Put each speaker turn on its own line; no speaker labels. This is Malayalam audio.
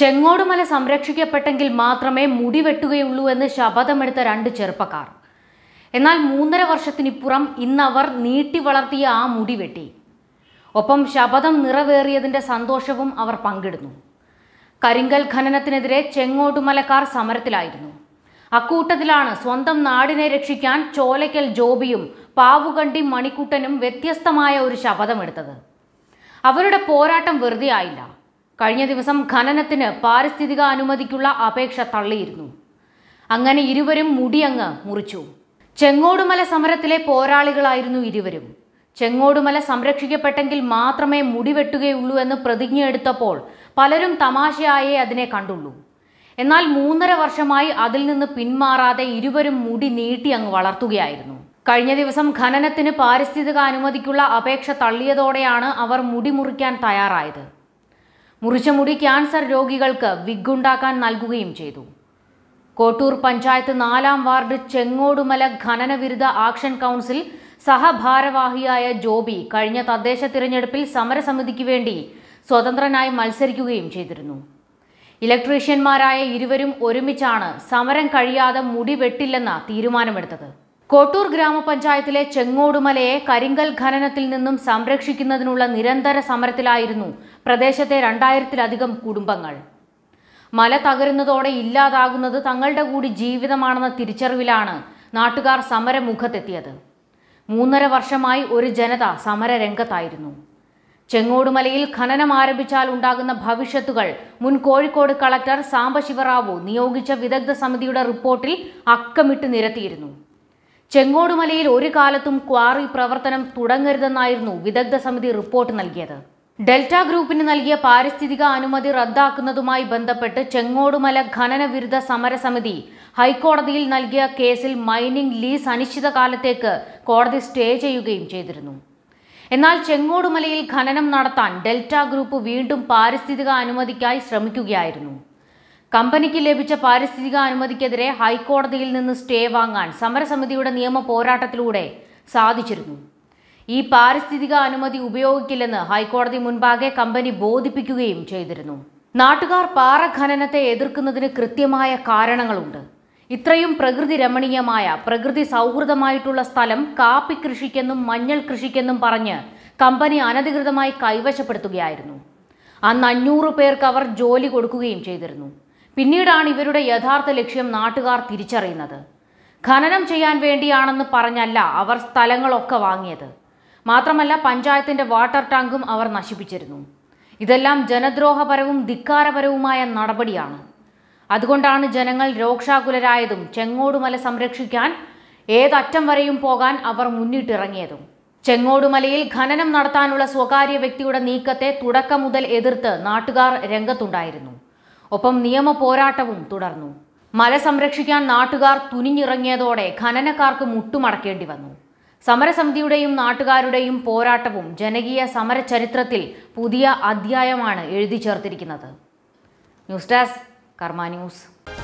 ചെങ്ങോടുമല സംരക്ഷിക്കപ്പെട്ടെങ്കിൽ മാത്രമേ മുടി വെട്ടുകയുള്ളൂ എന്ന് ശപഥമെടുത്ത രണ്ട് ചെറുപ്പക്കാർ എന്നാൽ മൂന്നര വർഷത്തിനിപ്പുറം ഇന്നവർ നീട്ടി വളർത്തിയ ആ മുടി വെട്ടി ഒപ്പം ശപഥം നിറവേറിയതിൻ്റെ സന്തോഷവും അവർ പങ്കിടുന്നു കരിങ്കൽ ഖനനത്തിനെതിരെ ചെങ്ങോട്ടുമലക്കാർ സമരത്തിലായിരുന്നു അക്കൂട്ടത്തിലാണ് സ്വന്തം നാടിനെ രക്ഷിക്കാൻ ചോലയ്ക്കൽ ജോബിയും പാവുകണ്ടി മണിക്കുട്ടനും വ്യത്യസ്തമായ ഒരു ശപഥമെടുത്തത് അവരുടെ പോരാട്ടം വെറുതെ ആയില്ല കഴിഞ്ഞ ദിവസം ഖനനത്തിന് പാരിസ്ഥിതിക അനുമതിക്കുള്ള അപേക്ഷ തള്ളിയിരുന്നു അങ്ങനെ ഇരുവരും മുടിയങ്ങ് മുറിച്ചു ചെങ്ങോടുമല സമരത്തിലെ പോരാളികളായിരുന്നു ഇരുവരും ചെങ്ങോടുമല സംരക്ഷിക്കപ്പെട്ടെങ്കിൽ മാത്രമേ മുടിവെട്ടുകയുള്ളൂ എന്ന് പ്രതിജ്ഞ എടുത്തപ്പോൾ പലരും തമാശയായേ അതിനെ കണ്ടുള്ളൂ എന്നാൽ മൂന്നര വർഷമായി അതിൽ നിന്ന് പിന്മാറാതെ ഇരുവരും മുടി നീട്ടി അങ്ങ് വളർത്തുകയായിരുന്നു കഴിഞ്ഞ ദിവസം ഖനനത്തിന് പാരിസ്ഥിതിക അനുമതിക്കുള്ള അപേക്ഷ തള്ളിയതോടെയാണ് അവർ മുടി മുറിക്കാൻ തയ്യാറായത് മുറിച്ചമുടി ക്യാൻസർ രോഗികൾക്ക് വിഗുണ്ടാക്കാൻ നൽകുകയും ചെയ്തു കോട്ടൂർ പഞ്ചായത്ത് നാലാം വാർഡ് ചെങ്ങോടുമല ഖനനവിരുദ്ധ ആക്ഷൻ കൗൺസിൽ സഹഭാരവാഹിയായ ജോബി കഴിഞ്ഞ തദ്ദേശ തിരഞ്ഞെടുപ്പിൽ സമരസമിതിക്ക് വേണ്ടി സ്വതന്ത്രനായി മത്സരിക്കുകയും ചെയ്തിരുന്നു ഇലക്ട്രീഷ്യന്മാരായ ഇരുവരും ഒരുമിച്ചാണ് സമരം കഴിയാതെ മുടി വെട്ടില്ലെന്ന തീരുമാനമെടുത്തത് കോട്ടൂർ ഗ്രാമപഞ്ചായത്തിലെ ചെങ്ങോടുമലയെ കരിങ്കൽ ഖനനത്തിൽ നിന്നും സംരക്ഷിക്കുന്നതിനുള്ള നിരന്തര സമരത്തിലായിരുന്നു പ്രദേശത്തെ രണ്ടായിരത്തിലധികം കുടുംബങ്ങൾ മല തകരുന്നതോടെ ഇല്ലാതാകുന്നത് തങ്ങളുടെ കൂടി ജീവിതമാണെന്ന തിരിച്ചറിവിലാണ് നാട്ടുകാർ സമരമുഖത്തെത്തിയത് മൂന്നര വർഷമായി ഒരു ജനത സമരരംഗത്തായിരുന്നു ചെങ്ങോടുമലയിൽ ഖനനം ആരംഭിച്ചാൽ ഉണ്ടാകുന്ന ഭവിഷ്യത്തുകൾ മുൻ കോഴിക്കോട് കളക്ടർ സാംബശിവറാവു നിയോഗിച്ച വിദഗ്ധ സമിതിയുടെ റിപ്പോർട്ടിൽ അക്കമിട്ട് നിരത്തിയിരുന്നു ചെങ്ങോടുമലയിൽ ഒരു കാലത്തും ക്വാറി പ്രവർത്തനം തുടങ്ങരുതെന്നായിരുന്നു വിദഗ്ധ സമിതി റിപ്പോർട്ട് നൽകിയത് ഡെൽറ്റ ഗ്രൂപ്പിന് നൽകിയ പാരിസ്ഥിതിക അനുമതി റദ്ദാക്കുന്നതുമായി ബന്ധപ്പെട്ട് ചെങ്ങോടുമല ഖനന വിരുദ്ധ സമരസമിതി ഹൈക്കോടതിയിൽ നൽകിയ കേസിൽ മൈനിംഗ് ലീസ് അനിശ്ചിതകാലത്തേക്ക് കോടതി സ്റ്റേ ചെയ്യുകയും ചെയ്തിരുന്നു എന്നാൽ ചെങ്ങോടുമലയിൽ ഖനനം നടത്താൻ ഡെൽറ്റ ഗ്രൂപ്പ് വീണ്ടും പാരിസ്ഥിതിക അനുമതിക്കായി ശ്രമിക്കുകയായിരുന്നു കമ്പനിക്ക് ലഭിച്ച പാരിസ്ഥിതിക അനുമതിക്കെതിരെ ഹൈക്കോടതിയിൽ നിന്ന് സ്റ്റേ വാങ്ങാൻ സമരസമിതിയുടെ നിയമ പോരാട്ടത്തിലൂടെ സാധിച്ചിരുന്നു ഈ പാരിസ്ഥിതിക അനുമതി ഉപയോഗിക്കില്ലെന്ന് ഹൈക്കോടതി മുൻപാകെ കമ്പനി ബോധിപ്പിക്കുകയും ചെയ്തിരുന്നു നാട്ടുകാർ പാറ ഖനനത്തെ എതിർക്കുന്നതിന് കൃത്യമായ കാരണങ്ങളുണ്ട് ഇത്രയും പ്രകൃതി രമണീയമായ പ്രകൃതി സൗഹൃദമായിട്ടുള്ള സ്ഥലം കാപ്പി കൃഷിക്കെന്നും മഞ്ഞൾ കൃഷിക്കെന്നും പറഞ്ഞ് കമ്പനി അനധികൃതമായി കൈവശപ്പെടുത്തുകയായിരുന്നു അന്ന് അഞ്ഞൂറ് പേർക്ക് അവർ ജോലി കൊടുക്കുകയും ചെയ്തിരുന്നു പിന്നീടാണ് ഇവരുടെ യഥാർത്ഥ ലക്ഷ്യം നാട്ടുകാർ തിരിച്ചറിയുന്നത് ഖനനം ചെയ്യാൻ വേണ്ടിയാണെന്ന് പറഞ്ഞല്ല അവർ സ്ഥലങ്ങളൊക്കെ വാങ്ങിയത് മാത്രമല്ല പഞ്ചായത്തിന്റെ വാട്ടർ ടാങ്കും അവർ നശിപ്പിച്ചിരുന്നു ഇതെല്ലാം ജനദ്രോഹപരവും ധിക്കാരപരവുമായ നടപടിയാണ് അതുകൊണ്ടാണ് ജനങ്ങൾ രോക്ഷാകുലരായതും ചെങ്ങോടുമല സംരക്ഷിക്കാൻ ഏതറ്റം വരെയും പോകാൻ അവർ മുന്നിട്ടിറങ്ങിയതും ചെങ്ങോടുമലയിൽ ഖനനം നടത്താനുള്ള സ്വകാര്യ വ്യക്തിയുടെ നീക്കത്തെ തുടക്കം മുതൽ എതിർത്ത് നാട്ടുകാർ രംഗത്തുണ്ടായിരുന്നു ഒപ്പം നിയമ പോരാട്ടവും തുടർന്നു മല സംരക്ഷിക്കാൻ നാട്ടുകാർ തുനിഞ്ഞിറങ്ങിയതോടെ ഖനനക്കാർക്ക് മുട്ടുമടക്കേണ്ടി വന്നു സമരസമിതിയുടെയും നാട്ടുകാരുടെയും പോരാട്ടവും ജനകീയ സമരചരിത്രത്തിൽ പുതിയ അധ്യായമാണ് എഴുതി ചേർത്തിരിക്കുന്നത് ന്യൂസ് ഡെസ്ക് കർമ്മ ന്യൂസ്